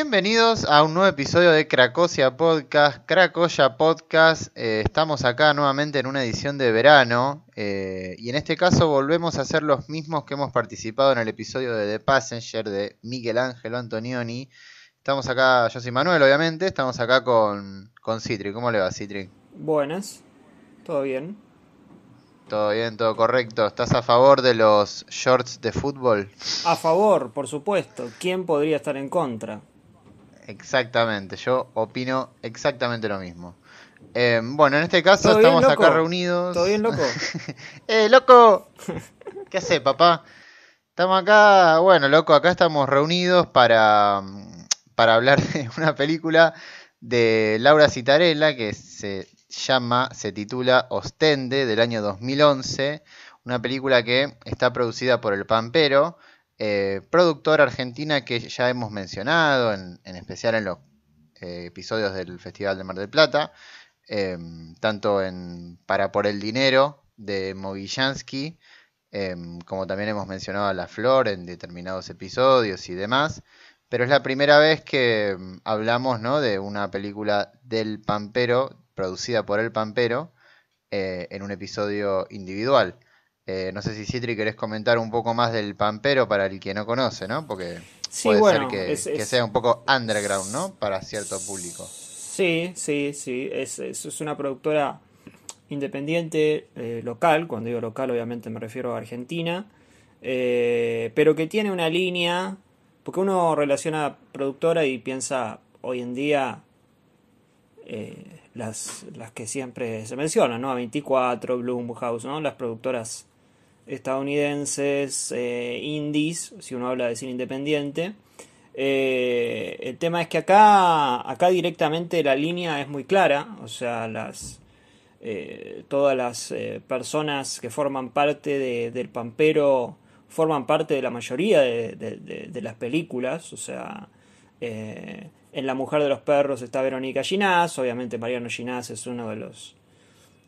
Bienvenidos a un nuevo episodio de Cracosia Podcast, Cracosia Podcast. Eh, estamos acá nuevamente en una edición de verano eh, y en este caso volvemos a ser los mismos que hemos participado en el episodio de The Passenger de Miguel Ángel Antonioni. Estamos acá, yo soy Manuel obviamente, estamos acá con, con Citri. ¿Cómo le va Citri? Buenas, todo bien. Todo bien, todo correcto. ¿Estás a favor de los shorts de fútbol? A favor, por supuesto. ¿Quién podría estar en contra? Exactamente, yo opino exactamente lo mismo. Em, bueno, en este caso estamos acá reunidos. ¿Todo bien, loco? ¡Eh, loco! ¿Qué hace, papá? Estamos acá, bueno, loco, acá estamos reunidos para, para hablar de una película de Laura Citarella que se llama, se titula Ostende del año 2011, una película que está producida por El Pampero, eh, productor productora argentina que ya hemos mencionado, en, especial en los eh, episodios del Festival de Mar del Plata, em, tanto en Para por el Dinero de Mogillansky, em, como también hemos mencionado a La Flor en determinados episodios y demás, pero es la primera vez que em, hablamos de una película del Pampero, producida por el Pampero, eh, en un episodio individual. Eh, no sé si Citri querés comentar un poco más del Pampero para el que no conoce, ¿no? Porque puede ser que, sea un poco underground, ¿no? Para cierto público. Sí, sí, sí. Es, es una productora independiente eh, local. Cuando digo local, obviamente me refiero a Argentina. Eh, pero que tiene una línea. Porque uno relaciona productora y piensa hoy en día las, las que siempre se mencionan, ¿no? A 24, Bloomhouse, ¿no? Las productoras estadounidenses, eh, indies, si uno habla de cine independiente. Eh, el tema es que acá, acá directamente la línea es muy clara, o sea, las, eh, todas las personas que forman parte del pampero forman parte de la mayoría de, de las películas, o sea, en La Mujer de los Perros está Verónica Ginás, obviamente Mariano Ginás es uno de los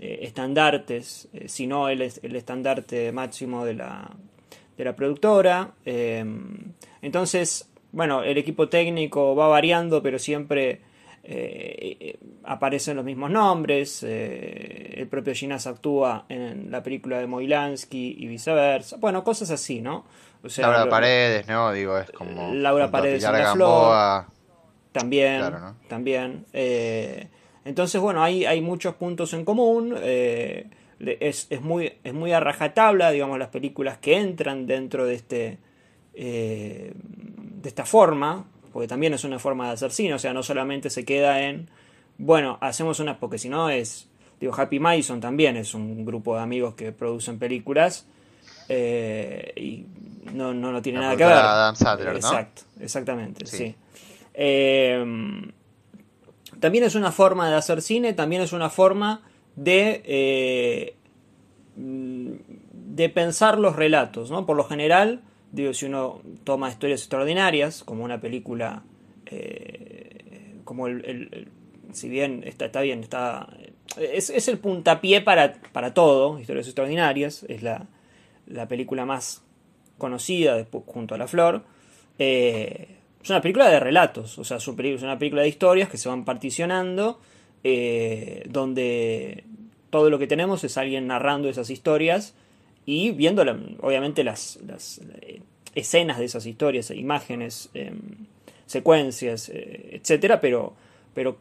eh, estandartes, eh, si sino el, el, estandarte máximo de la, productora. Eh, entonces, bueno, el equipo técnico va variando, pero siempre aparecen los mismos nombres. el propio Ginás actúa en la película de Moilansky y viceversa. Bueno, cosas así, ¿no? Laura Paredes, ¿no? Digo, es como... Laura Paredes en la Flor, También, también. Entonces, bueno, hay, hay muchos puntos en común. Eh, es, muy, es muy a rajatabla, digamos, las películas que entran dentro de, este, eh, de esta forma, porque también es una forma de hacer cine, o sea, no solamente se queda en, bueno, hacemos unas, porque si no es, digo, Happy Madison también es un grupo de amigos que producen películas eh, y no, no, tiene nada que ver. Adam Exacto, exactamente, sí. sí. Eh, también es una forma de hacer cine, también es una forma de, eh, de pensar los relatos. ¿no? Por lo general, digo, si uno toma historias extraordinarias, como una película, eh, como el, si bien está, bien, está es, el puntapié para, para, todo, Historias Extraordinarias, es la, película más conocida junto a La Flor. Eh, es una película de relatos, o sea, es una película de historias que se van particionando, eh, donde todo lo que tenemos es alguien narrando esas historias y viendo, obviamente, las, las eh, escenas de esas historias, imágenes, em, secuencias, eh, etcétera, pero, pero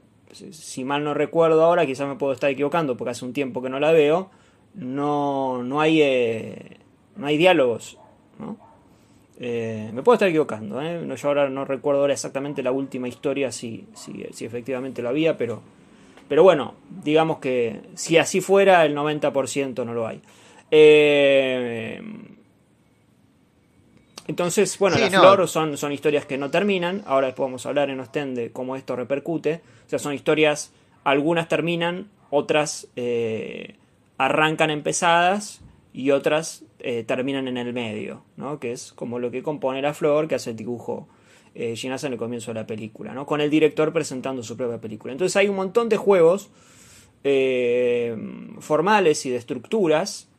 si mal no recuerdo ahora, quizás me puedo estar equivocando porque hace un tiempo que no la veo, no, no hay, no hay diálogos eh, me puedo estar equivocando, ¿eh? yo ahora no recuerdo ahora exactamente la última historia, si, si, efectivamente lo había, pero, pero bueno, digamos que si así fuera, el 90% no lo hay. Eh, entonces, bueno, las flores son, son historias que no terminan. Ahora después vamos hablar en Ostend de cómo esto repercute. O sea, son historias, algunas terminan, otras arrancan empezadas y otras eh, terminan en el medio, ¿no? que es como lo que compone la flor que hace el dibujo eh, en el comienzo de la película, ¿no? con el director presentando su propia película. Entonces hay un montón de juegos eh, formales y de estructuras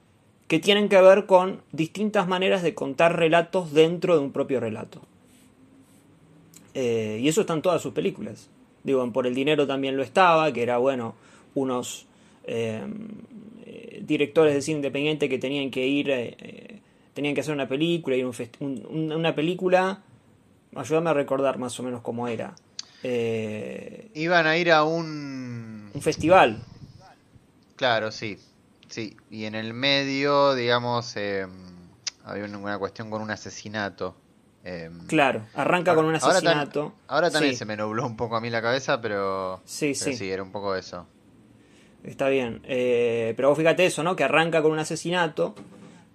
que tienen que ver con distintas maneras de contar relatos dentro de un propio relato. Eh, y eso está en todas sus películas. Digo, Por el Dinero también lo estaba, que era, bueno, unos Em, eh, directores de cine independiente que tenían que ir, eh, eh, tenían que hacer una película, ir una película, ayúdame a recordar más o menos cómo era. Eh, Iban a ir a un... festival. Claro, sí. Sí, y en el medio, digamos, em, había una cuestión con un asesinato. Em, claro, arranca con un asesinato. Ahora, también se me nubló un poco a mí la cabeza, pero. pero sí. sí. era un poco eso. Está bien. Eh, pero vos fíjate eso, ¿no? Que arranca con un asesinato.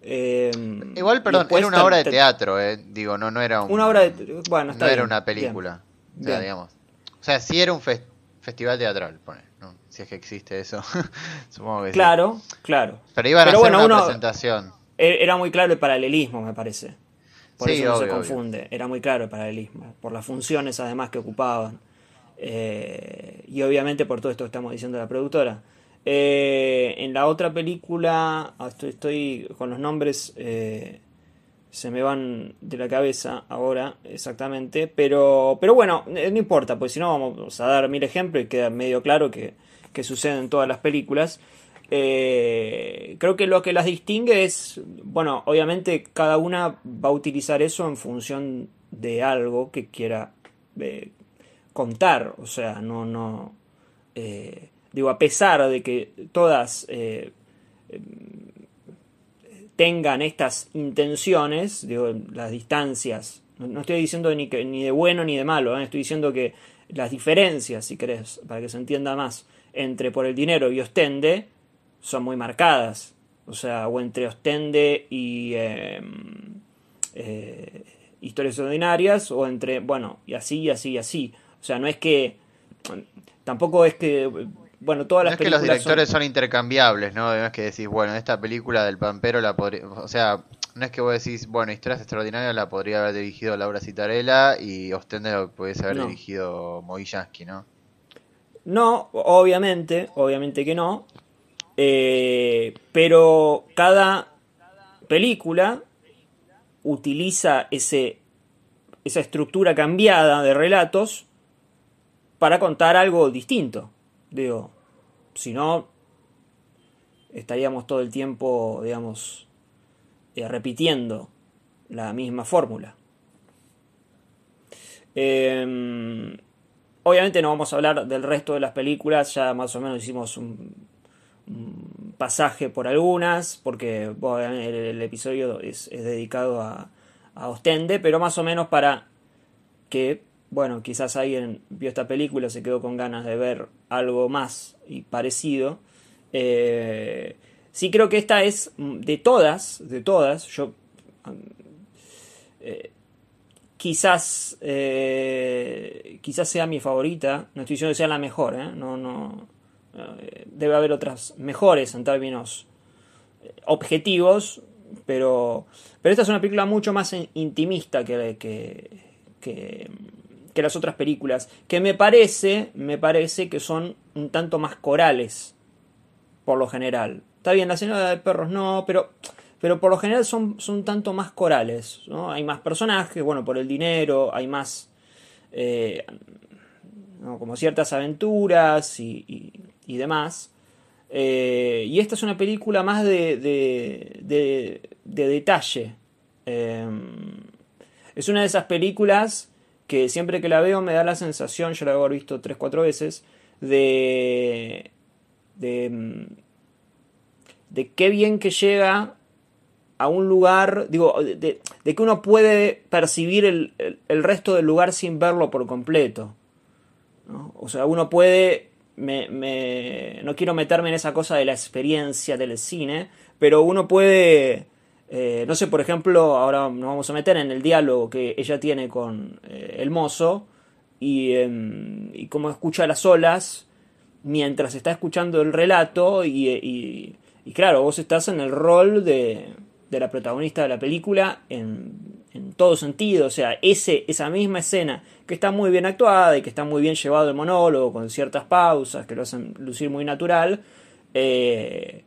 Em, Igual, perdón, era una obra de teatro, eh, Digo, no, no era una obra de. Bueno, está no era una película. O sea, digamos. O sea, era un festival teatral, pone. ¿no? Si es que existe eso. Supongo que Claro, sí. claro. Pero iba a una presentación. E-, era muy claro el paralelismo, me parece. Por eso no se confunde. Era muy claro el paralelismo. Por las funciones, además, que ocupaban. Eh, y obviamente por todo esto que estamos diciendo la productora. Eh, en la otra película, ah, estoy, con los nombres, eh, se me van de la cabeza ahora exactamente, pero, pero bueno, eh, no importa, pues si no vamos a dar mil ejemplos y queda medio claro que, que sucede en todas las películas. creo que lo que las distingue es, bueno, obviamente cada una va a utilizar eso en función de algo que quiera contar, o sea, no, no Digo, a pesar de que todas eh, tengan estas intenciones, digo, las distancias, no, estoy diciendo ni, ni de bueno ni de malo, ¿eh? estoy diciendo que las diferencias, si querés, para que se entienda más, entre por el dinero y ostende, son muy marcadas. O sea, o entre ostende y em, eh, historias ordinarias, o entre, bueno, y así, y así, y así. O sea, no es que, tampoco es que bueno, todas no las es que los directores son... intercambiables, ¿no? No que decís, bueno, esta película del Pampero la podría. O sea, no es que vos decís, bueno, Historias extraordinaria la podría haber dirigido Laura Citarella y Ostende lo pudiese haber dirigido Moillansky, ¿no? No, obviamente, obviamente que no. Eh, pero cada película utiliza ese, esa estructura cambiada de relatos para contar algo distinto. Digo, si no, estaríamos todo el tiempo, digamos, eh, repitiendo la misma fórmula. Em, obviamente no vamos a hablar del resto de las películas, ya más o menos hicimos un, pasaje por algunas, porque el, episodio es, dedicado a, a, Ostende, pero más o menos para que, bueno, quizás alguien vio esta película, se quedó con ganas de ver algo más y parecido. Eh, sí creo que esta es mm, de todas, de todas, yo eh, quizás eh, quizás sea mi favorita, no estoy diciendo que sea la mejor, no, no, debe haber otras mejores en términos objetivos, pero, pero esta es una película mucho más intimista que, que que las otras películas, que me parece, me parece que son un tanto más corales, por lo general. Está bien, la señora de perros no, pero, pero por lo general son, son un tanto más corales, ¿no? Hay más personajes, bueno, por el dinero, hay más... Eh, como ciertas aventuras y, demás. Eh, y esta es una película más de, de, de, detalle. Eh, es una de esas películas que siempre que la veo me da la sensación, yo la he visto 3 cuatro veces, de, de, mm, de qué bien que llega a un lugar, digo, de, que uno puede percibir el, resto del lugar sin verlo por completo. O sea, uno puede, me, no quiero meterme en esa cosa de la experiencia del cine, pero uno puede eh, no sé, por ejemplo, ahora nos vamos a meter en el diálogo que ella tiene con eh, el mozo em, y, cómo escucha las olas mientras está escuchando el relato y, claro, vos estás en el rol de, de la protagonista de la película en, en, todo sentido, o sea, ese, esa misma escena que está muy bien actuada y que está muy bien llevado el monólogo con ciertas pausas que lo hacen lucir muy natural. Eh,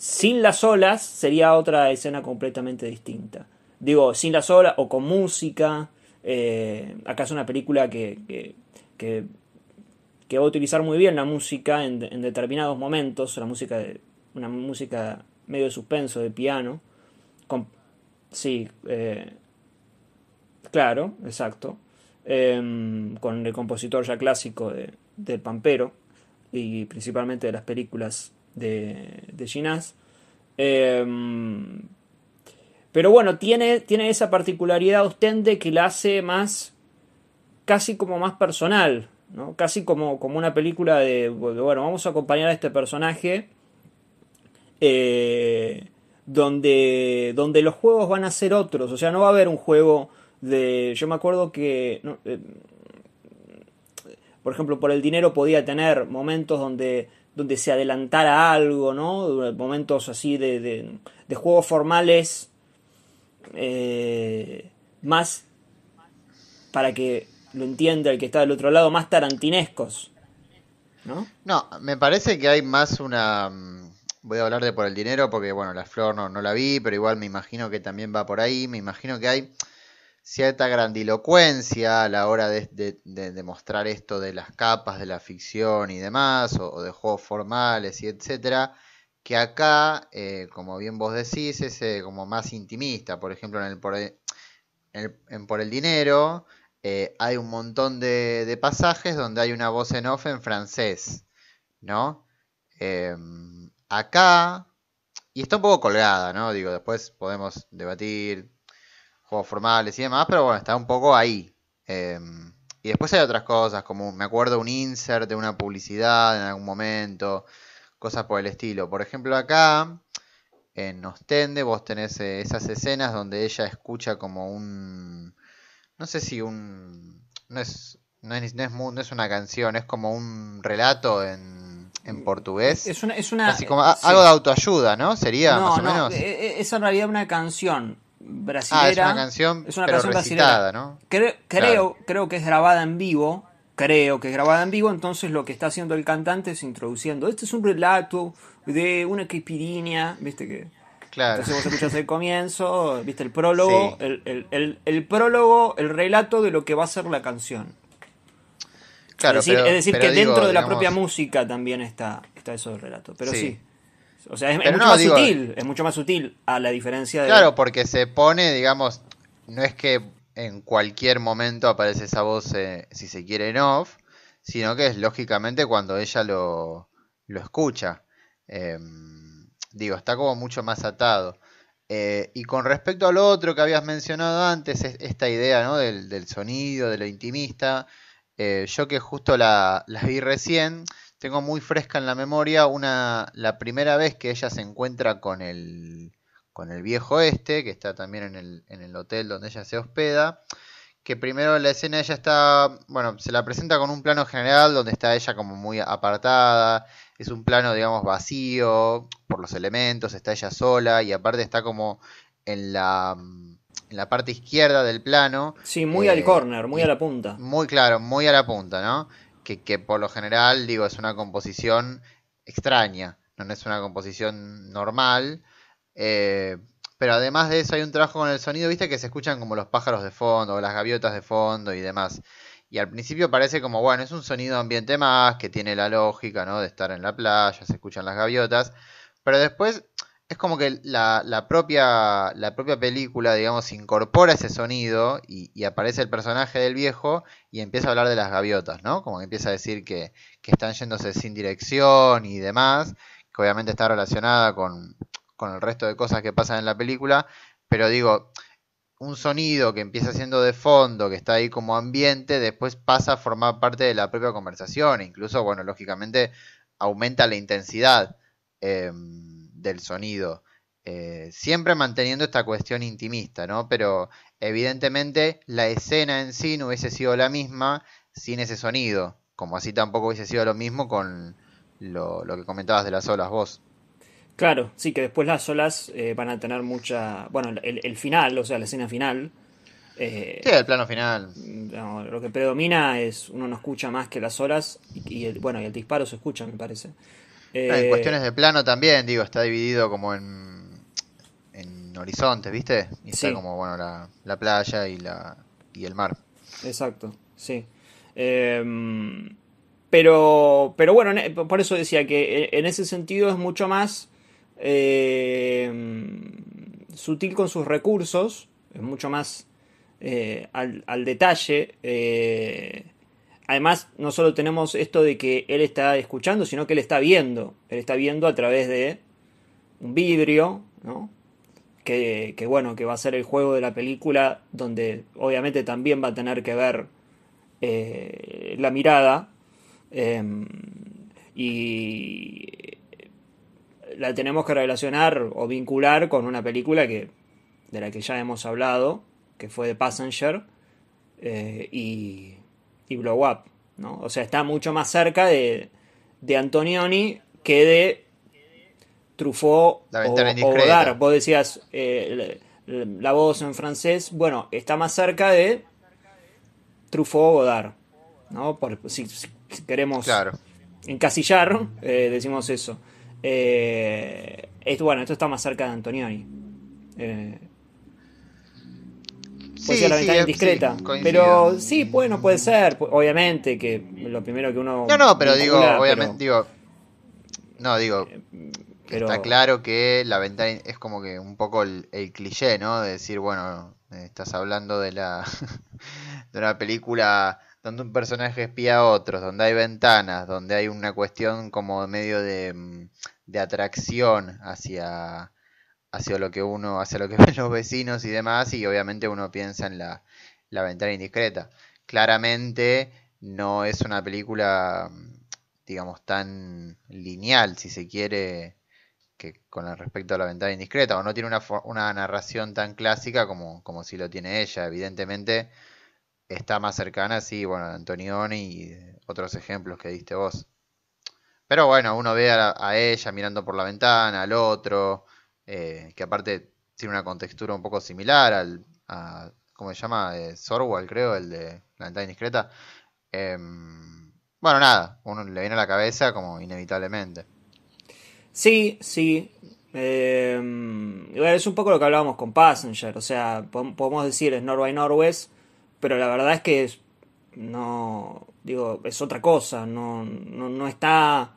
sin las olas sería otra escena completamente distinta. Digo, sin las olas o con música. Eh, acá es una película que, que, que, va a utilizar muy bien la música en, determinados momentos. La música de, una música medio de suspenso, de piano. sí, eh, claro, exacto. Em, con el compositor ya clásico de, del Pampero y principalmente de las películas de, de Ginás. Em, pero bueno, tiene, tiene esa particularidad ostende que la hace más, casi como más personal, ¿no? casi como, como una película de, bueno, vamos a acompañar a este personaje, eh, donde, donde los juegos van a ser otros, o sea, no va a haber un juego de, yo me acuerdo que, eh, por ejemplo, por el dinero podía tener momentos donde donde se adelantara algo, ¿no? Momentos así de, juegos formales eh, más para que lo entienda el que está del otro lado, más tarantinescos, ¿no? No, me parece que hay más una... Mm, voy a hablar de por el dinero porque, bueno, la flor no, no la vi, pero igual me imagino que también va por ahí, me imagino que hay cierta grandilocuencia a la hora de, de, mostrar esto de las capas de la ficción y demás, o, de juegos formales y etcétera, que acá, eh, como bien vos decís, es eh, como más intimista. Por ejemplo, en el Por el, Dinero eh, hay un montón de, pasajes donde hay una voz en off en francés, ¿no? Em, acá, y está un poco colgada, ¿no? Digo, después podemos debatir juegos formales y demás, pero bueno, está un poco ahí. Em, y después hay otras cosas, como me acuerdo un insert de una publicidad en algún momento, cosas por el estilo. Por ejemplo, acá en Ostende vos tenés eh, esas escenas donde ella escucha como un... No sé si un... No es, no es, una canción, es como un relato en, eh, portugués. Es una... Es una eh, Algo de autoayuda, ¿no? Sería más o menos. Es en realidad una canción brasilera. Ah, es una canción, es una recitada, ¿no? creo, creo que es grabada en vivo. Creo que es grabada en vivo, entonces lo que está haciendo el cantante es introduciendo. Este es un relato de una caipirinha, viste que. Claro. Entonces vos escuchás el comienzo, viste el prólogo, el, prólogo, el relato de lo que va a ser la canción. Claro, es decir, que dentro de la propia música también está, está eso del relato. Pero sí. O sea, es, mucho más sutil, es mucho más sutil a la diferencia de... Claro, porque se pone, digamos, no es que en cualquier momento aparece esa voz, eh, si se quiere, en off, sino que es lógicamente cuando ella lo, lo escucha. Em, digo, está como mucho más atado. Eh, y con respecto al otro que habías mencionado antes, esta idea del, sonido, de lo intimista, eh, yo que justo la, la vi recién, tengo muy fresca en la memoria una la primera vez que ella se encuentra con el con el viejo este que está también en el, en el hotel donde ella se hospeda que primero la escena ella está bueno se la presenta con un plano general donde está ella como muy apartada es un plano digamos vacío por los elementos está ella sola y aparte está como en la en la parte izquierda del plano sí muy al eh, corner muy a la punta muy claro muy a la punta no que, por lo general, digo, es una composición extraña, no es una composición normal. Eh, pero además de eso hay un trabajo con el sonido, viste, que se escuchan como los pájaros de fondo, o las gaviotas de fondo y demás. Y al principio parece como, bueno, es un sonido ambiente más, que tiene la lógica, ¿no? De estar en la playa, se escuchan las gaviotas. Pero después es como que la, la, propia, la propia película, digamos, incorpora ese sonido y, aparece el personaje del viejo y empieza a hablar de las gaviotas, ¿no? Como que empieza a decir que, que están yéndose sin dirección y demás, que obviamente está relacionada con, el resto de cosas que pasan en la película, pero digo, un sonido que empieza siendo de fondo, que está ahí como ambiente, después pasa a formar parte de la propia conversación, incluso, bueno, lógicamente aumenta la intensidad. Em, del sonido. Eh, siempre manteniendo esta cuestión intimista, ¿no? Pero evidentemente la escena en sí no hubiese sido la misma sin ese sonido, como así tampoco hubiese sido lo mismo con lo, que comentabas de las olas vos. Claro, sí, que después las olas eh, van a tener mucha... Bueno, el, final, o sea, la escena final. Eh, sí, el plano final. lo que predomina es, uno no escucha más que las olas y, bueno, y el disparo se escucha, me parece en eh, cuestiones de plano también, digo, está dividido como en, en horizontes, ¿viste? Y está como, bueno, la, playa y, la, y el mar. Exacto, sí. Em, pero, pero bueno, por eso decía que eh, en ese sentido es mucho más em, sutil con sus recursos, es mucho más eh, al, al, detalle además no solo tenemos esto de que él está escuchando, sino que él está viendo. Él está viendo a través de un vidrio, ¿no? Que, bueno, que va a ser el juego de la película, donde obviamente también va a tener que ver eh, la mirada. Em, y la tenemos que relacionar o vincular con una película que, de la que ya hemos hablado, que fue The Passenger. Eh, y y Blow Up. ¿no? O sea, está mucho más cerca de, de Antonioni que de Truffaut o, Godard. Vos decías eh, la, voz en francés. Bueno, está más cerca de Truffaut o Godard. ¿no? Por, si, queremos encasillar, eh, decimos eso. Eh, bueno, esto está más cerca de Antonioni puede ser la ventana em, discreta. pero sí, bueno, puede ser. Obviamente que lo primero que uno. No, no, pero digo, obviamente, digo. No, digo. Eh, está claro que la ventana es como que un poco el, cliché, ¿no? De decir, bueno, estás hablando de la. de una película donde un personaje espía a otros, donde hay ventanas, donde hay una cuestión como medio de mm, atracción hacia hacia lo que uno, hacia lo que ven los vecinos y demás, y obviamente uno piensa en la, la ventana indiscreta. Claramente no es una película, mm, digamos, tan lineal, si se quiere, que con respecto a la ventana indiscreta, o no tiene una, narración tan clásica como, si lo tiene ella. Evidentemente está más cercana, sí, bueno, Antonioni y otros ejemplos que diste vos. Pero bueno, uno ve a ella mirando por la ventana, al otro, eh, que aparte tiene una contextura un poco similar al, a, ¿cómo se llama? Eh, creo, el de La ventana discreta. Em, bueno, nada, uno le viene a la cabeza como inevitablemente. Sí, sí. Em, es un poco lo que hablábamos con Passenger, o sea, podemos decir es Norway Norwest, pero la verdad es que es, no, digo, es otra cosa, no está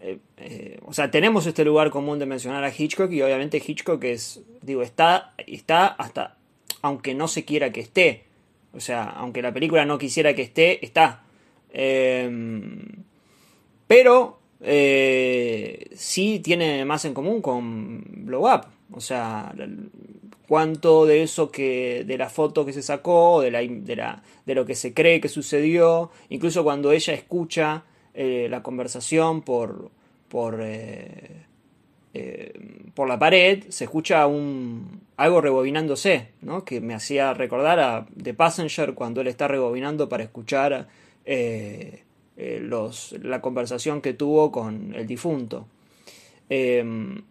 eh, eh, o sea, tenemos este lugar común de mencionar a Hitchcock y obviamente Hitchcock es, digo, está, está hasta, aunque no se quiera que esté, o sea, aunque la película no quisiera que esté, está. Em, pero eh, sí tiene más en común con Blow Up, o sea, cuánto de eso que de la foto que se sacó, de, de lo que se cree que sucedió, incluso cuando ella escucha eh, la conversación por, por, eh, eh, por la pared, se escucha un, algo rebobinándose, que me hacía recordar a The Passenger cuando él está rebobinando para escuchar los, la conversación que tuvo con el difunto. Em,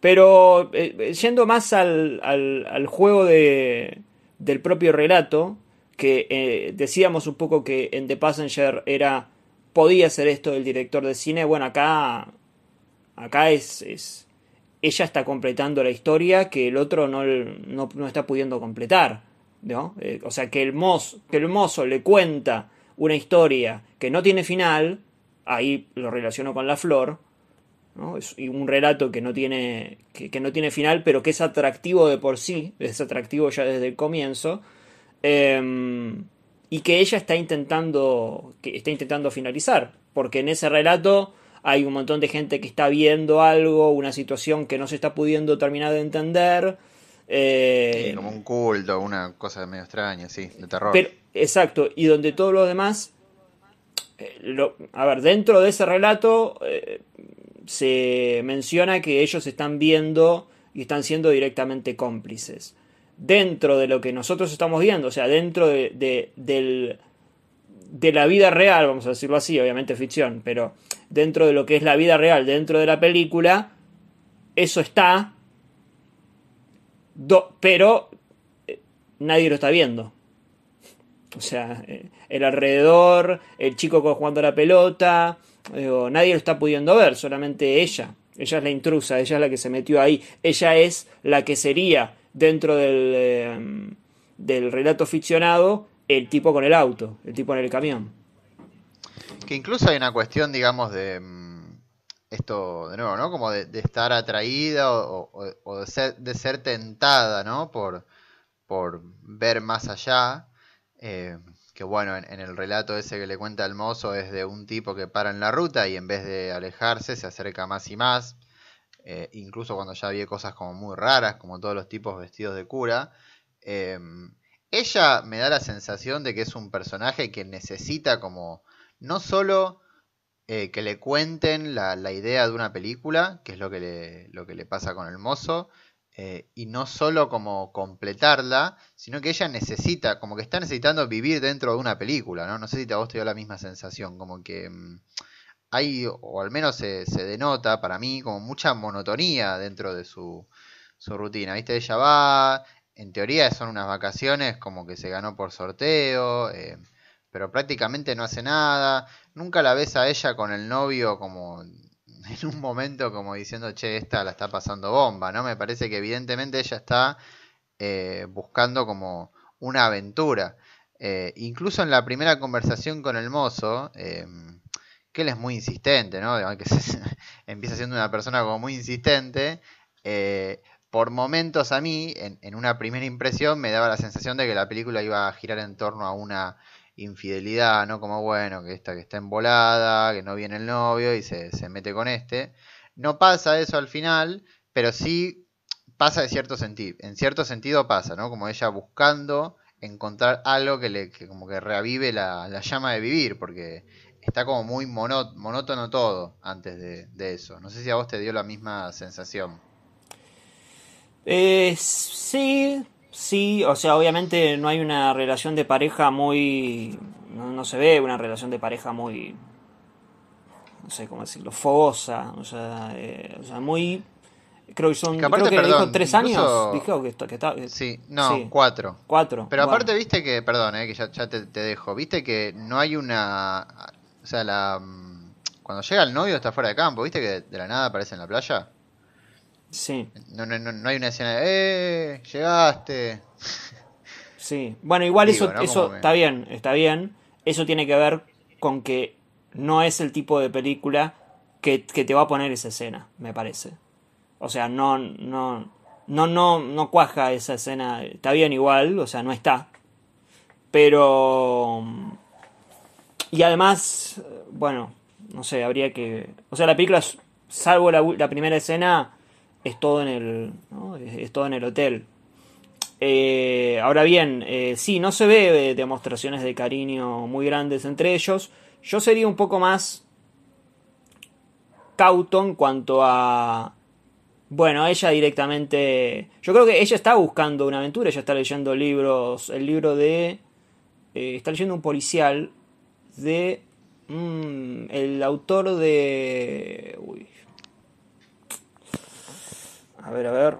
pero yendo más al, juego del propio relato, que decíamos un poco que en The Passenger era podía ser esto del director de cine. Bueno, acá, acá es, es ella está completando la historia que el otro no, no, está pudiendo completar. ¿no? Eh, o sea, que el, mozo, que el mozo le cuenta una historia que no tiene final, ahí lo relaciono con la flor, ¿no? es un relato que no, tiene, que, que no tiene final, pero que es atractivo de por sí, es atractivo ya desde el comienzo. Eh, y que ella está intentando, que está intentando finalizar, porque en ese relato hay un montón de gente que está viendo algo, una situación que no se está pudiendo terminar de entender. Eh, como un culto, una cosa medio extraña, sí, de terror. exacto, y donde todo lo demás, eh, a ver, dentro de ese relato eh, se menciona que ellos están viendo y están siendo directamente cómplices dentro de lo que nosotros estamos viendo, o sea, dentro de, la vida real, vamos a decirlo así, obviamente ficción, pero dentro de lo que es la vida real, dentro de la película, eso está, pero eh, nadie lo está viendo. O sea, eh, el alrededor, el chico jugando la pelota, nadie lo está pudiendo ver, solamente ella. Ella es la intrusa, ella es la que se metió ahí, ella es la que sería dentro del, eh, del relato ficcionado el tipo con el auto, el tipo en el camión. Que incluso hay una cuestión, digamos, de mm, esto, de nuevo, ¿no? Como de, estar atraída o, de, ser, tentada, ¿no? Por, por ver más allá. Eh, que bueno, en, en, el relato ese que le cuenta el mozo es de un tipo que para en la ruta y en vez de alejarse se acerca más y más. Eh, incluso cuando ya había cosas como muy raras, como todos los tipos vestidos de cura. Em, ella me da la sensación de que es un personaje que necesita como no solo eh, que le cuenten la, idea de una película, que es lo que le, pasa con el mozo, eh, y no solo como completarla, sino que ella necesita, como que está necesitando vivir dentro de una película, ¿no? No sé si a vos te dio la misma sensación, como que... Em, hay, o al menos se, denota para mí, como mucha monotonía dentro de su, su rutina. ¿Viste? Ella va, en teoría son unas vacaciones como que se ganó por sorteo, eh, pero prácticamente no hace nada. Nunca la ves a ella con el novio como en un momento como diciendo, che, esta la está pasando bomba, ¿no? Me parece que evidentemente ella está eh, buscando como una aventura. Eh, incluso en la primera conversación con el mozo, em, él es muy insistente, ¿no? Que empieza siendo una persona como muy insistente. Eh, por momentos a mí, en, una primera impresión, me daba la sensación de que la película iba a girar en torno a una infidelidad, ¿no? Como bueno, que esta que está embolada, que no viene el novio y se, se mete con este. No pasa eso al final, pero sí pasa de cierto sentido. En cierto sentido pasa, ¿no? Como ella buscando encontrar algo que le que como que reavive la, llama de vivir, porque está como muy monótono todo antes de, eso. No sé si a vos te dio la misma sensación. Eh, sí, sí, o sea, obviamente no hay una relación de pareja muy... No, se ve una relación de pareja muy... No sé cómo decirlo, fogosa, o sea, eh, muy... Creo que son que tres años. dije que, que está, sí, no, cuatro. Cuatro. Pero aparte, viste que, perdón, eh, que ya, te, dejo, viste que no hay una. O sea, la, mm, cuando llega el novio está fuera de campo, ¿viste que de la nada aparece en la playa? Sí. No, no, no, no hay una escena de, ¡eh! Llegaste. Sí. Bueno, igual eso, eso está bien, está bien. Eso tiene que ver con que no es el tipo de película que, que te va a poner esa escena, me parece. O sea, no, no, no, no, no cuaja esa escena. Está bien igual, o sea, no está. Pero mm, y además, bueno, no sé, habría que... O sea, la película, salvo la, primera escena, es todo en el, es, todo en el hotel. Eh, ahora bien, eh, sí, no se ve eh, demostraciones de cariño muy grandes entre ellos. Yo sería un poco más cauto en cuanto a... Bueno, ella directamente... Yo creo que ella está buscando una aventura, ella está leyendo libros, el libro de... está leyendo un policial de mm, el autor de... Uy. A ver, a ver.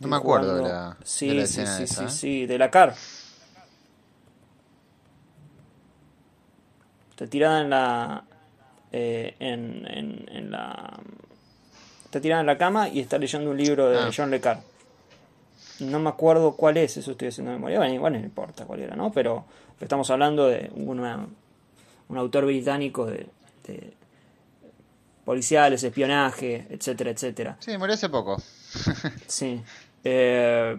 no me acuerdo de la, sí, de sí, sí, ¿eh? sí, de la CAR. Está tirada en la. Eh, en, en, la. Está tirada en la cama y está leyendo un libro de ah. John Le No me acuerdo cuál es, eso estoy haciendo memoria. Bueno, igual no importa cuál era, ¿no? Pero Estamos hablando de un autor británico de, policiales, espionaje, etcétera, etcétera. Sí, murió hace poco. sí. Eh,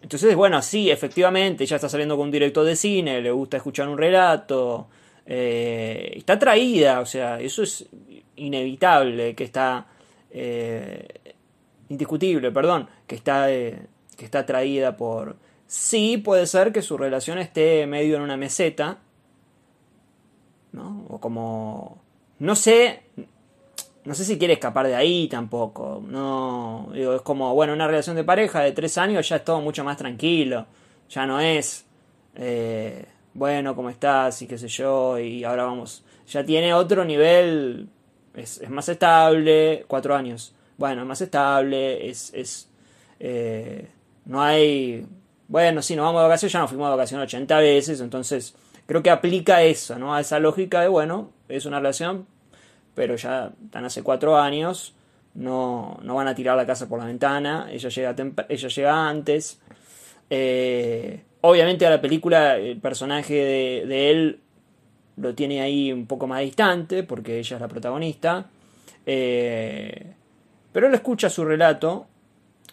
entonces, bueno, sí, efectivamente, ya está saliendo con un director de cine, le gusta escuchar un relato, eh, está atraída, o sea, eso es inevitable, que está... Eh, indiscutible, perdón, que está, que está atraída por, sí puede ser que su relación esté medio en una meseta. ¿No? O como... No sé... No sé si quiere escapar de ahí tampoco. No... Digo, es como, bueno, una relación de pareja de tres años ya es todo mucho más tranquilo. Ya no es... Eh, bueno, ¿cómo estás? Y qué sé yo. Y ahora vamos... Ya tiene otro nivel... Es, más estable. Cuatro años. Bueno, más estable. Es... es eh, no hay bueno, sí, nos vamos de vacaciones, ya nos fuimos de vacaciones 80 veces, entonces creo que aplica eso, ¿no? A esa lógica de, bueno, es una relación, pero ya están hace cuatro años, no, van a tirar la casa por la ventana, ella llega, ella llega antes. Eh, obviamente a la película el personaje de, él lo tiene ahí un poco más distante, porque ella es la protagonista. Eh, pero él escucha su relato,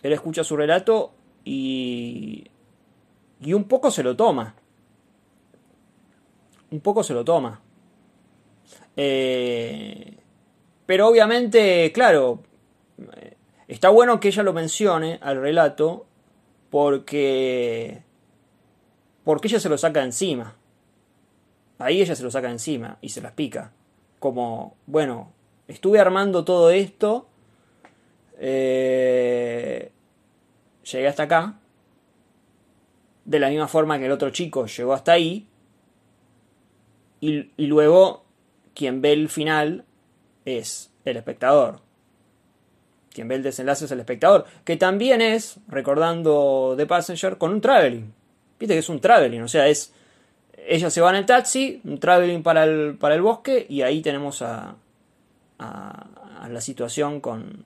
él escucha su relato y y un poco se lo toma. Un poco se lo toma. Eh, pero obviamente, claro, eh, está bueno que ella lo mencione al relato porque porque ella se lo saca encima. Ahí ella se lo saca encima y se las pica. Como, bueno, estuve armando todo esto, eh, llegué hasta acá, de la misma forma que el otro chico llegó hasta ahí. Y, luego quien ve el final es el espectador. Quien ve el desenlace es el espectador. Que también es, recordando The Passenger, con un traveling. Viste que es un traveling, o sea, es. Ella se van en el taxi, un traveling para el, para el bosque, y ahí tenemos a, a, a la situación con,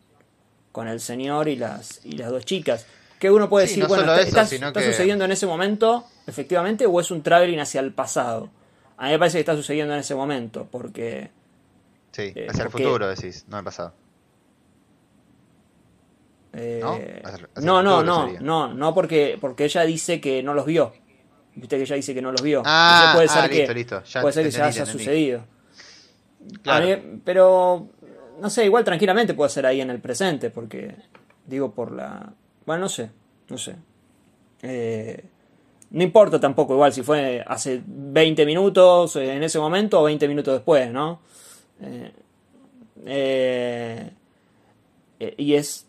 con el señor y las, y las dos chicas que uno puede decir, bueno, está, sucediendo en ese momento, efectivamente, o es un traveling hacia el pasado. A mí me parece que está sucediendo en ese momento, porque... Sí, eh, hacia el futuro decís, no eh, el pasado. ¿No? no, no, no, no, porque, porque ella dice que no los vio. Viste que ella dice que no los vio. Ah, ah puede ser que, puede ser que haya sucedido. Claro. pero, no sé, igual tranquilamente puede ser ahí en el presente, porque, digo, por la, bueno, no sé, no sé. Eh, no importa tampoco, igual si fue hace 20 minutos eh, en ese momento o 20 minutos después, ¿no? Eh, y es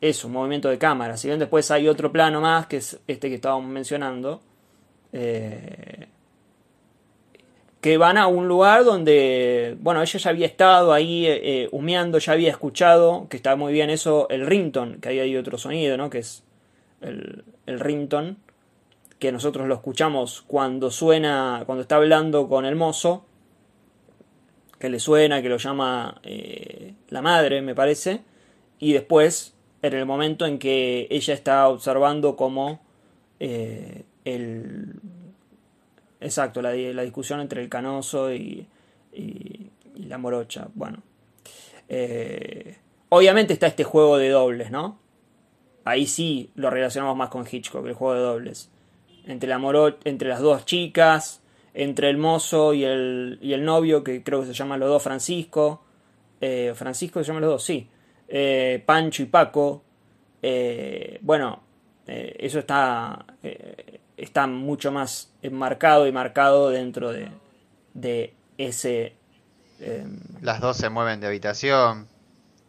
eso, un movimiento de cámara. Si bien después hay otro plano más, que es este que estábamos mencionando, que van a un lugar donde, bueno, ella ya había estado ahí eh, eh, humeando, ya había escuchado, que está muy bien eso, el rington, que ahí hay otro sonido, ¿no? Que es el, el rington, que nosotros lo escuchamos cuando suena, cuando está hablando con el mozo, que le suena, que lo llama eh, la madre, me parece, y después, en el momento en que ella está observando cómo el Exacto, la, discusión entre el Canoso y, y, la Morocha. Bueno. Eh, obviamente está este juego de dobles, ¿no? Ahí sí lo relacionamos más con Hitchcock, el juego de dobles. Entre, la entre las dos chicas, entre el mozo y el, y el novio, que creo que se llaman los dos Francisco. Eh, Francisco se llaman los dos, sí. Eh, Pancho y Paco. bueno, eso está está mucho más enmarcado y marcado dentro de, ese... Em, las dos se mueven de habitación.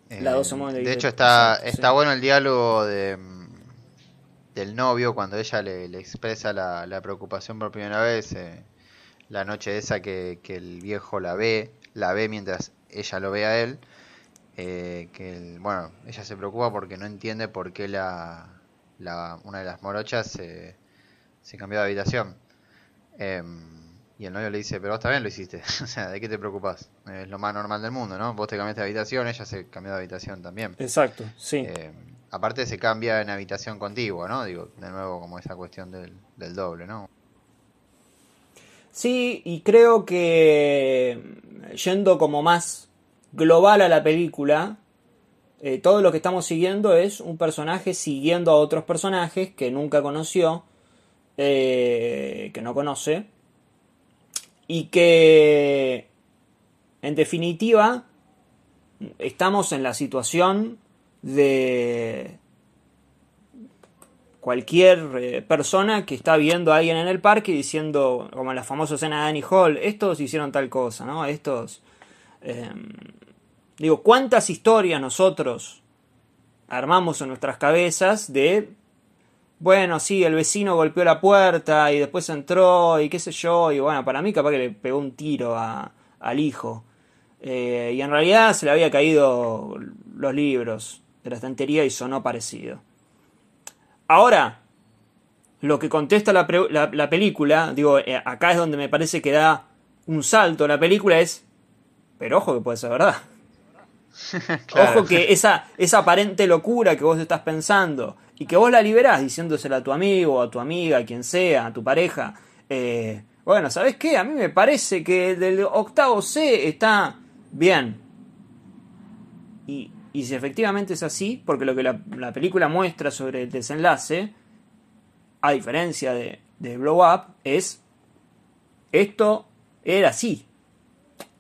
Las dos se mueven de, eh, de hecho está, está bueno el diálogo de, mm, del novio cuando ella le, expresa la, preocupación por primera vez. Eh, la noche esa que, que, el viejo la ve, la ve mientras ella lo ve a él. Eh, que bueno, ella se preocupa porque no entiende por qué la, la una de las morochas se se cambió de habitación. Em, y el novio le dice, pero está bien lo hiciste. o sea, ¿de qué te preocupas Es lo más normal del mundo, ¿no? Vos te cambiaste de habitación, ella se cambió de habitación también. Exacto, sí. Em, aparte se cambia en habitación contigua, ¿no? Digo, de nuevo como esa cuestión del, doble, ¿no? Sí, y creo que yendo como más global a la película, eh, todo lo que estamos siguiendo es un personaje siguiendo a otros personajes que nunca conoció eh, que no conoce y que en definitiva estamos en la situación de cualquier eh, persona que está viendo a alguien en el parque diciendo, como en la famosa escena de Annie Hall, estos hicieron tal cosa, ¿no? Estos... Em, digo, ¿cuántas historias nosotros armamos en nuestras cabezas de bueno, sí, el vecino golpeó la puerta y después entró y qué sé yo, y bueno, para mí capaz que le pegó un tiro al hijo. Eh, y en realidad se le había caído los libros de la estantería y sonó parecido. Ahora, lo que contesta la, película, digo, eh, acá es donde me parece que da un salto la película, es, pero ojo que puede ser verdad. Ojo que esa, esa aparente locura que vos estás pensando, y que vos la liberás diciéndosela a tu amigo, a tu amiga, a quien sea, a tu pareja. Eh, bueno, ¿sabes qué? A mí me parece que el del octavo C está bien. Y, si efectivamente es así, porque lo que la, película muestra sobre el desenlace, a diferencia de, de Blow Up, es esto era así.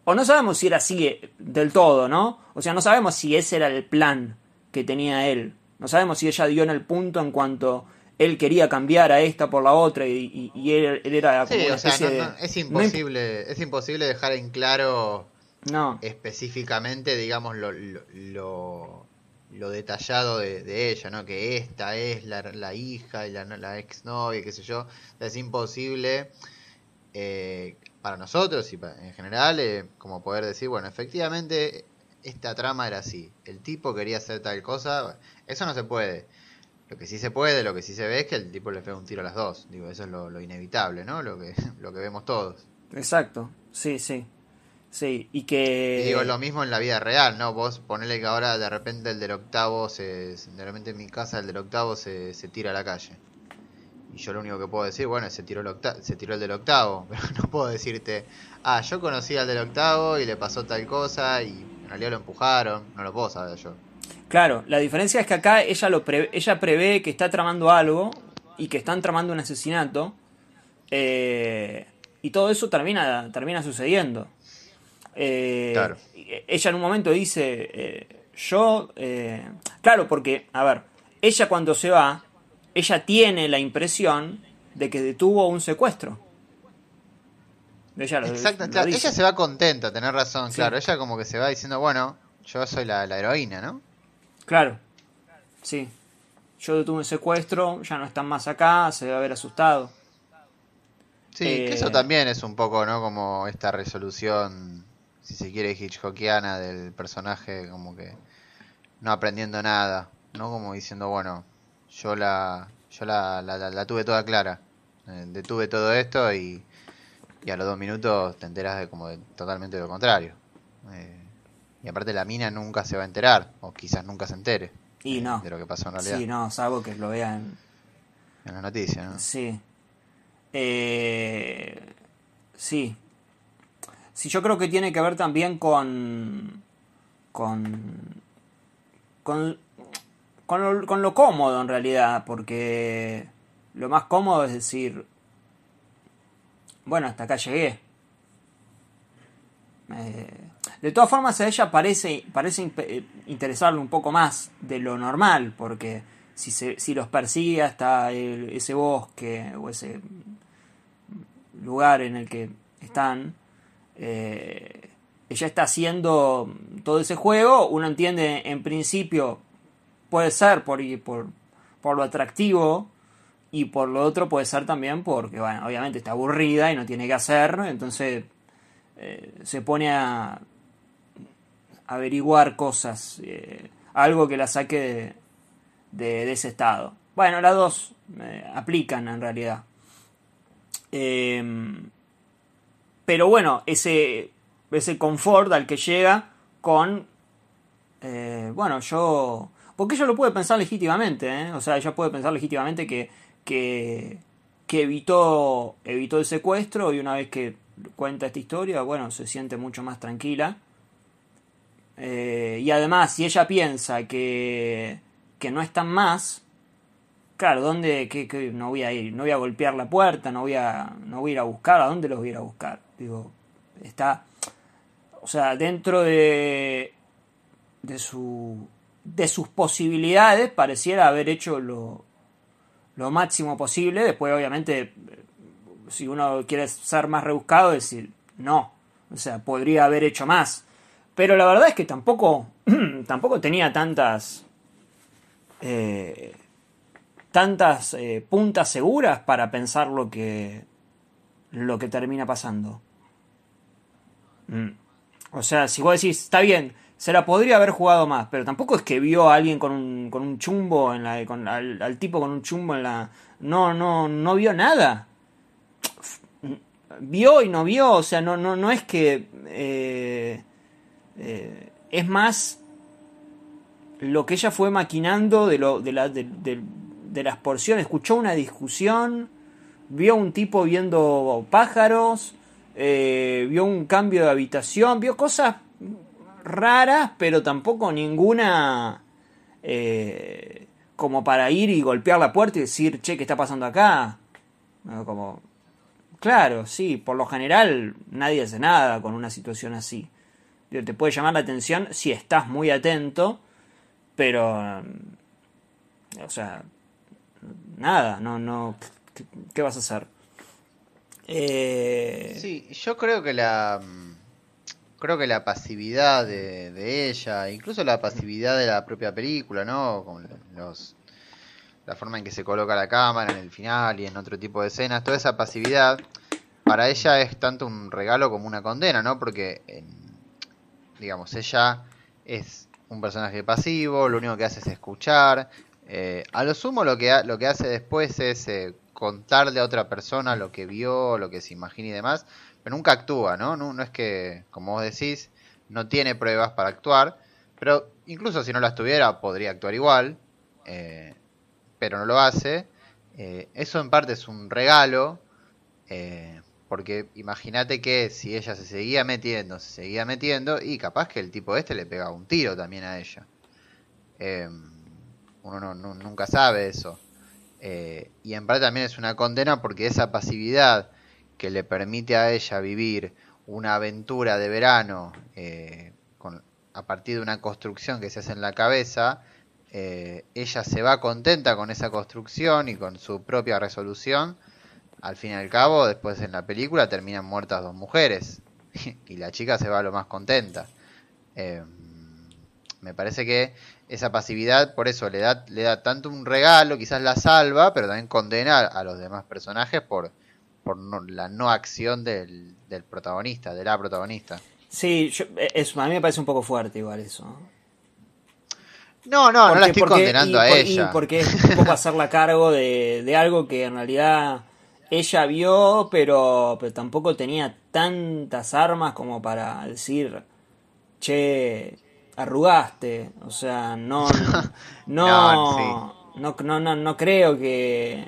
O no sabemos si era así del todo, ¿no? O sea, no sabemos si ese era el plan que tenía él. No sabemos si ella dio en el punto en cuanto él quería cambiar a esta por la otra y, él, era es imposible, es imposible dejar en claro no específicamente, digamos, lo, lo, detallado de, ella, ¿no? Que esta es la, hija y la, la ex novia, qué sé yo. es imposible eh, para nosotros y en general, eh, como poder decir, bueno, efectivamente esta trama era así. El tipo quería hacer tal cosa, eso no se puede. Lo que sí se puede, lo que sí se ve es que el tipo le pega un tiro a las dos. Digo, eso es lo, inevitable, ¿no? Lo que, lo que vemos todos. Exacto, sí, sí. Sí, y que... digo, lo mismo en la vida real, ¿no? Vos ponele que ahora de repente el del octavo se... De repente en mi casa el del octavo se, se tira a la calle. Y yo lo único que puedo decir, bueno, se tiró, el octavo, se tiró el del octavo, pero no puedo decirte, ah, yo conocí al del octavo y le pasó tal cosa y en realidad lo empujaron, no lo puedo saber yo. Claro, la diferencia es que acá ella, lo ella prevé que está tramando algo y que están tramando un asesinato. Eh, y todo eso termina, termina sucediendo. Eh, claro. E-, ella en un momento dice, eh, yo... claro, porque, a ver, ella cuando se va, ella tiene la impresión de que detuvo un secuestro. Ella Ella se va contenta, tener razón, claro. Ella como que se va diciendo, bueno, yo soy la heroína, ¿no? Claro, sí. Yo detuve un secuestro, ya no están más acá, se debe haber asustado. Sí, eh, eso también es un poco, ¿no? Como esta resolución, si se quiere, hitchcockiana del personaje, como que no aprendiendo nada, ¿no? Como diciendo, bueno, yo la, yo la, la, tuve toda clara. Eh, detuve todo esto y, y a los dos minutos te enteras de como totalmente lo contrario. Eh, y aparte la mina nunca se va a enterar, o quizás nunca se entere. De lo que pasó en realidad. Sí, no, salvo que lo vean. En la noticia, ¿no? Sí. Eh, sí. Sí, yo creo que tiene que ver también con. con. con. lo, cómodo en realidad, porque lo más cómodo es decir, bueno, hasta acá llegué. Eh, de todas formas, a ella parece, parece eh, interesarle un poco más de lo normal, porque si, si los persigue hasta ese bosque o ese lugar en el que están, eh, ella está haciendo todo ese juego. Uno entiende, en principio, puede ser por, por, lo atractivo y por lo otro puede ser también porque, bueno, obviamente está aburrida y no tiene que hacer, entonces eh, se pone a averiguar cosas, eh, algo que la saque de, ese estado. Bueno, las dos eh, aplican en realidad. Em, pero bueno, ese, ese confort al que llega con, eh, bueno, yo... Porque ella lo puede pensar legítimamente, o sea, ella puede pensar legítimamente que, que, evitó, evitó el secuestro y una vez que cuenta esta historia, bueno, se siente mucho más tranquila eh, y además, si ella piensa que, que no están más, claro, ¿dónde? Qué, no voy a ir, no voy a golpear la puerta, no voy a, no voy a ir a buscar, ¿a dónde los voy a ir a buscar? Digo, está, o sea, dentro de, de, su, de sus posibilidades pareciera haber hecho lo, lo máximo posible, después obviamente, si uno quiere ser más rebuscado, decir, no, o sea, podría haber hecho más pero la verdad es que tampoco, tampoco tenía tantas, eh, tantas eh, puntas seguras para pensar lo que, lo que termina pasando. Mm. O sea, si vos decís, está bien, se la podría haber jugado más, pero tampoco es que vio a alguien con un, con un chumbo, en al, tipo con un chumbo en la... No, no, no vio nada. Vio y no vio, o sea, no, no, no es que... Eh, es más lo que ella fue maquinando de, lo, de, las porciones. Escuchó una discusión, vio un tipo viendo pájaros, eh, vio un cambio de habitación, vio cosas raras, pero tampoco ninguna eh, como para ir y golpear la puerta y decir, che, ¿qué está pasando acá? claro, sí, por lo general nadie hace nada con una situación así te puede llamar la atención si estás muy atento, pero, o sea, nada, no, no, ¿qué, vas a hacer? Eh... Sí, yo creo que la, creo que la pasividad de, ella, incluso la pasividad de la propia película, ¿no? Con los, la forma en que se coloca la cámara en el final y en otro tipo de escenas, toda esa pasividad para ella es tanto un regalo como una condena, ¿no? Porque en, digamos, ella es un personaje pasivo, lo único que hace es escuchar. Eh, a lo sumo lo que, lo que hace después es eh, contarle a otra persona lo que vio, lo que se imagina y demás, pero nunca actúa, ¿no? ¿no? es que, como vos decís, no tiene pruebas para actuar, pero incluso si no las tuviera podría actuar igual, eh, pero no lo hace. eso en parte es un regalo porque imagínate que si ella se seguía metiendo, se seguía metiendo, y capaz que el tipo este le pega un tiro también a ella. Em, uno no, nunca sabe eso. Eh, y en parte también es una condena porque esa pasividad que le permite a ella vivir una aventura de verano eh, a partir de una construcción que se hace en la cabeza, eh, ella se va contenta con esa construcción y con su propia resolución al fin y al cabo, después en la película terminan muertas dos mujeres y la chica se va lo más contenta. Em, me parece que esa pasividad, por eso, le da, le da tanto un regalo, quizás la salva, pero también condena a los demás personajes por, por la no acción del, protagonista, de la protagonista. Sí, e, a mí me parece un poco fuerte igual eso. No, no, no, la estoy condenando a ella. porque es un hacerla cargo de algo que en realidad ella vio, pero, tampoco tenía tantas armas como para decir, che, arrugaste. O sea, no. No, no, no, no, creo que. Eh,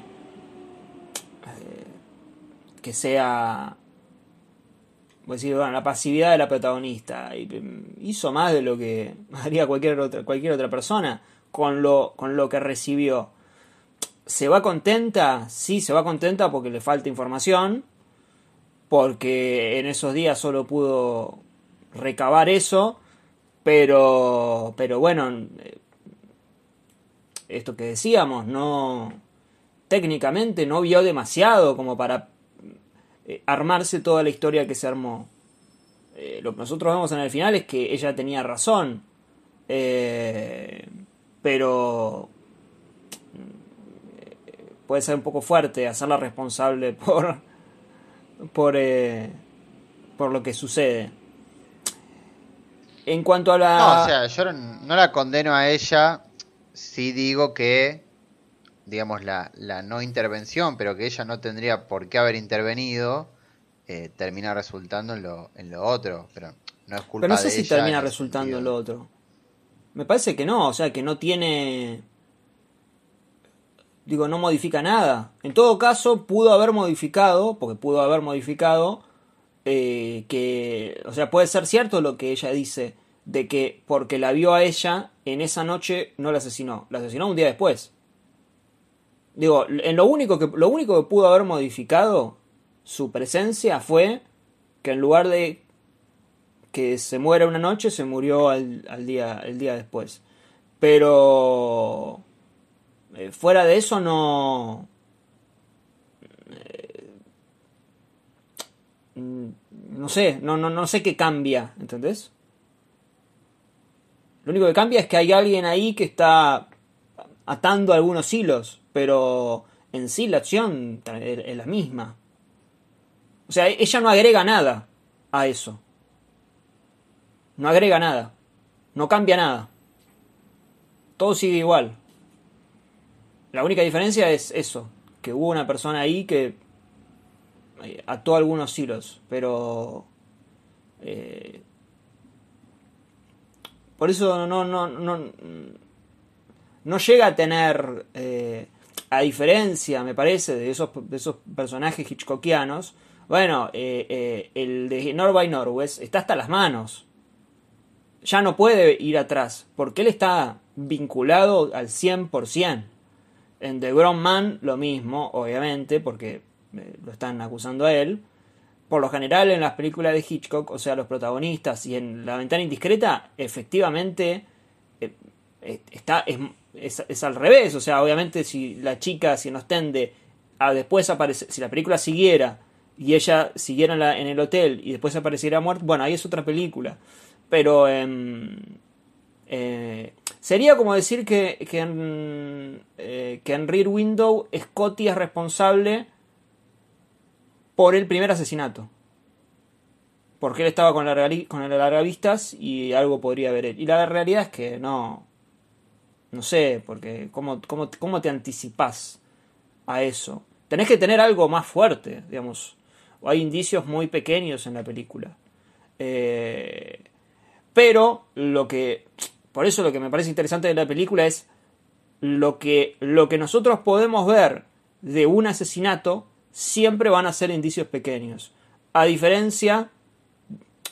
que sea. la pasividad de la protagonista. Mm, hizo más de lo que haría cualquier otra, cualquier otra persona con lo, con lo que recibió. ¿Se va contenta? Sí, se va contenta porque le falta información, porque en esos días solo pudo recabar eso, pero, pero bueno, eh, esto que decíamos, no técnicamente no vio demasiado como para eh, armarse toda la historia que se armó. Eh, lo que nosotros vemos en el final es que ella tenía razón, pero puede ser un poco fuerte hacerla responsable por por eh, por lo que sucede. En cuanto a la No, o sea, yo no la condeno a ella, si digo que digamos la, la no intervención, pero que ella no tendría por qué haber intervenido, eh, termina resultando en lo, en lo otro, pero no es culpa Pero no sé si termina resultando en lo otro. Me parece que no, o sea, que no tiene Digo, no modifica nada. En todo caso, pudo haber modificado, porque pudo haber modificado, eh, que, o sea, puede ser cierto lo que ella dice, de que porque la vio a ella, en esa noche no la asesinó, la asesinó un día después. Digo, en lo único que, lo único que pudo haber modificado su presencia fue que en lugar de que se muera una noche, se murió al, al día, el día después. Pero eh, fuera de eso no... Eh, no sé, no, no, no sé qué cambia, ¿entendés? Lo único que cambia es que hay alguien ahí que está atando algunos hilos, pero en sí la acción es la misma. O sea, ella no agrega nada a eso. No agrega nada. No cambia nada. Todo sigue igual. La única diferencia es eso, que hubo una persona ahí que eh, ató algunos hilos, pero... Eh, por eso no, no, no, llega a tener, eh, a diferencia, me parece, de esos, esos personajes hitchcockianos, bueno, el de Norway Norwest está hasta las manos. Ya no puede ir atrás, porque él está vinculado al 100%. En The Grown Man lo mismo, obviamente, porque eh, lo están acusando a él. Por lo general en las películas de Hitchcock, o sea, los protagonistas y en La ventana indiscreta, efectivamente eh, eh, está, es, al revés. O sea, obviamente si la chica, si nos tende a después aparece si la película siguiera y ella siguiera en, el hotel y después apareciera muerta, bueno, ahí es otra película. Pero... Em, Sería como decir que, eh, que, en, Rear Window Scotty es responsable por el primer asesinato. Porque él estaba con, la, con el y algo podría haber él. Y la realidad es que no. No sé, porque ¿cómo, te anticipás a eso? Tenés que tener algo más fuerte, digamos. O hay indicios muy pequeños en la película. Eh, pero lo que por eso lo que me parece interesante de la película es lo que, lo que nosotros podemos ver de un asesinato siempre van a ser indicios pequeños. A diferencia,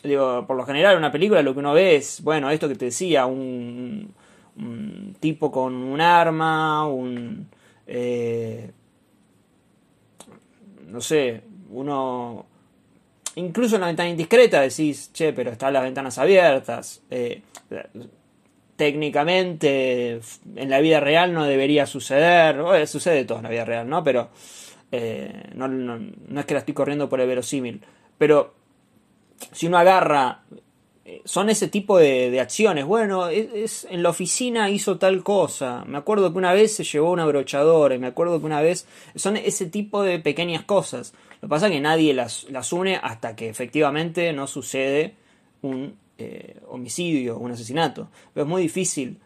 digo, por lo general, en una película lo que uno ve es, bueno, esto que te decía, un, tipo con un arma, un... Eh, no sé, uno... Incluso en la ventana indiscreta decís, che, pero están las ventanas abiertas. Eh, técnicamente en la vida real no debería suceder, eh, sucede todo en la vida real, ¿no? Pero eh, no, es que la estoy corriendo por el verosímil, pero si uno agarra, eh, son ese tipo de, acciones, bueno, e, es, en la oficina hizo tal cosa, me acuerdo que una vez se llevó una brochadora, me acuerdo que una vez, son ese tipo de pequeñas cosas, lo que pasa es que nadie las, las une hasta que efectivamente no sucede un eh, homicidio, un asesinato. Pero es muy difícil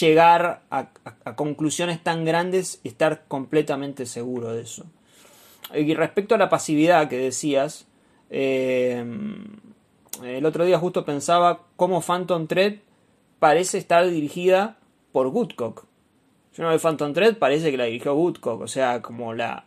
llegar a, conclusiones tan grandes y estar completamente seguro de eso. Y respecto a la pasividad que decías, eh, el otro día justo pensaba cómo Phantom Thread parece estar dirigida por Woodcock. Si no ve Phantom Thread, parece que la dirigió Woodcock, o sea, como la...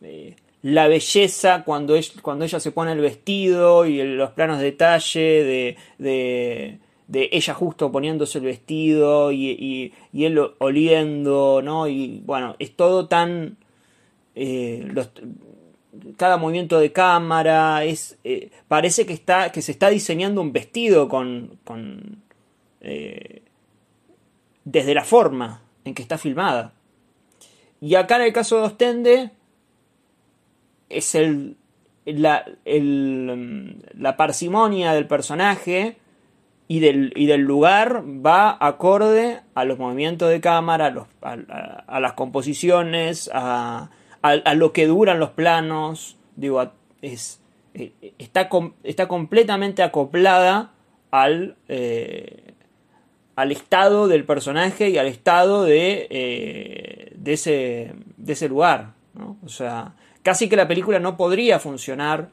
Eh, la belleza cuando, es, cuando ella se pone el vestido y los planos de detalle de, ella justo poniéndose el vestido y, él oliendo, ¿no? Y bueno, es todo tan... Eh, cada movimiento de cámara es eh, parece que está que se está diseñando un vestido con, con eh, desde la forma en que está filmada y acá en el caso de Ostende es el, mm, la, parsimonia del personaje y del, del lugar va acorde a los movimientos de cámara, a, las composiciones, a, lo que duran los planos. Digo, es, eh, está, está completamente acoplada al, eh, al estado del personaje y al estado de, eh, de, ese, de ese lugar. O sea, Casi que la película no podría funcionar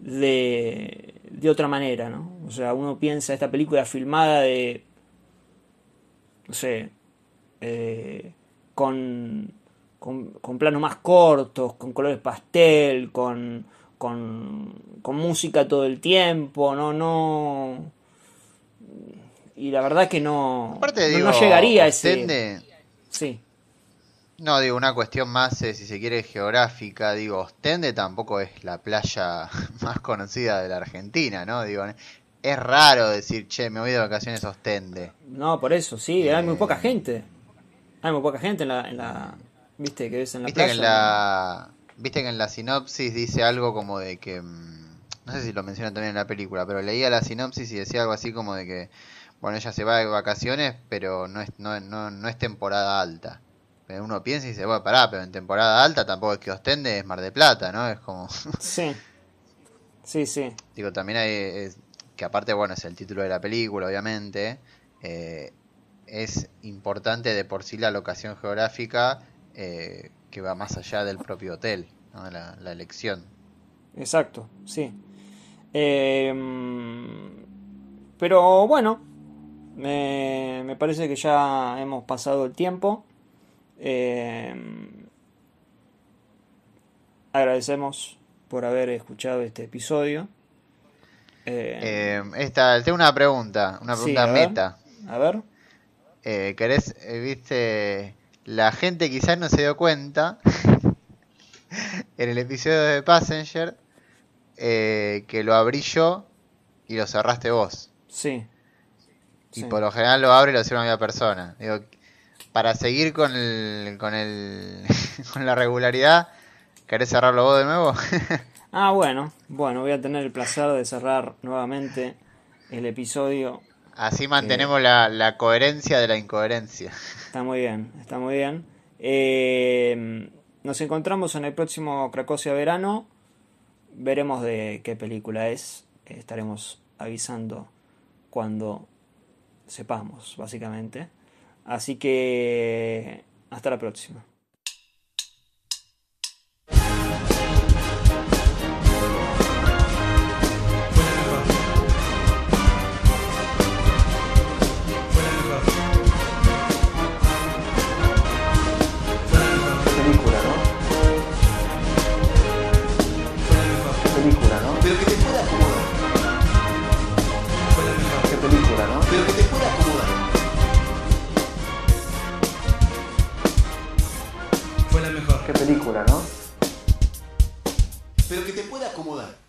de, otra manera, ¿no? O sea, uno piensa esta película filmada de, no sé, eh, con, con, planos más cortos, con colores pastel, con, con, música todo el tiempo, no, no y la verdad es que no, no, llegaría a ese. sí. No, digo, una cuestión más, eh, si se quiere, geográfica. Digo, Ostende tampoco es la playa más conocida de la Argentina, ¿no? Digo, es raro decir, che, me voy de vacaciones a Ostende. No, por eso, sí, hay muy poca eh. gente. Hay muy poca gente en la... En la... ¿Viste que ves en la ¿Viste en la... Viste que en la sinopsis dice algo como de que... Mm, no sé si lo menciona también en la película, pero leía la sinopsis y decía algo así como de que... Bueno, ella se va de vacaciones, pero no es, no, no es temporada alta uno piensa y dice, bueno, pará, pero en temporada alta tampoco es que ostende, es Mar de Plata, ¿no? Es como... Sí, sí, sí. Digo, también hay, que aparte, bueno, es el título de la película, obviamente, eh, es importante de por sí la locación geográfica eh, que va más allá del propio hotel, la, elección. Exacto, sí. Em, pero bueno, me parece que ya hemos pasado el tiempo. Em, agradecemos por haber escuchado este episodio. Em, em, esta, tengo una pregunta, una pregunta meta. a ver. Eh, querés, eh, viste, la gente quizás no se dio cuenta en el episodio de Passenger eh, que lo abrí yo y lo cerraste vos. Sí. Y por lo general lo abre y lo cierra una persona. Digo, para seguir con con el con la regularidad, ¿querés cerrarlo vos de nuevo? ah, bueno, bueno, voy a tener el placer de cerrar nuevamente el episodio. Así mantenemos eh, la, coherencia de la incoherencia. Está muy bien, está muy bien. Eh, nos encontramos en el próximo Cracosia Verano. Veremos de qué película es. Estaremos avisando cuando sepamos, básicamente. Así que hasta la próxima. ¿no? Pero que te pueda acomodar.